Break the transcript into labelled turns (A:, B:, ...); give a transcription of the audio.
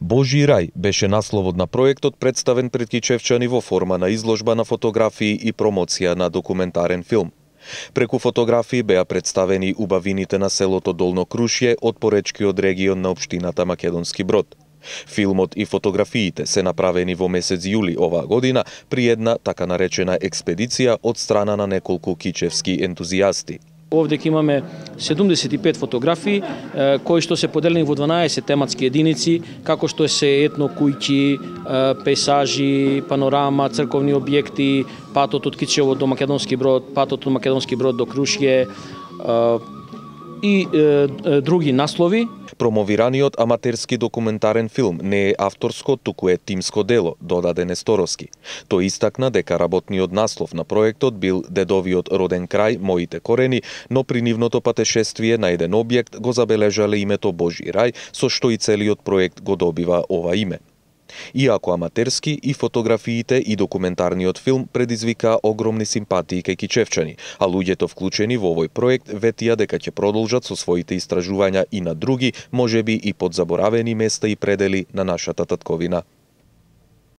A: Божи рај беше насловот на проектот представен пред кичевчани во форма на изложба на фотографии и промоција на документарен филм. Преку фотографии беа представени убавините на селото Долно Крушје од поречкиот регион на Обштината Македонски брод. Филмот и фотографиите се направени во месец јули оваа година при една така наречена експедиција од страна на неколку кичевски ентузијасти.
B: Овде ќе имаме 75 фотографии кои што се поделени во 12 тематски единици, како што се етно куќи, пейсажи, панорама, црковни објекти, патот од Кичево до Македонски брод, патот од Македонски брод до Крушје
A: и други наслови Промовираниот аматерски документарен филм не е авторско, туку е тимско дело, додаде Несторовски. Тој истакна дека работниот наслов на проектот бил Дедовиот роден крај, моите корени, но при нивното патешествие на еден објект го забележале името Божи рај, со што и целиот проект го добива ова име. Иако аматерски, и фотографиите и документарниот филм предизвика огромни симпатии кај кичевчани, а луѓето вклучени во овој проект ветија дека ќе продолжат со своите истражувања и на други, можеби и подзаборавени места и предели на нашата татковина.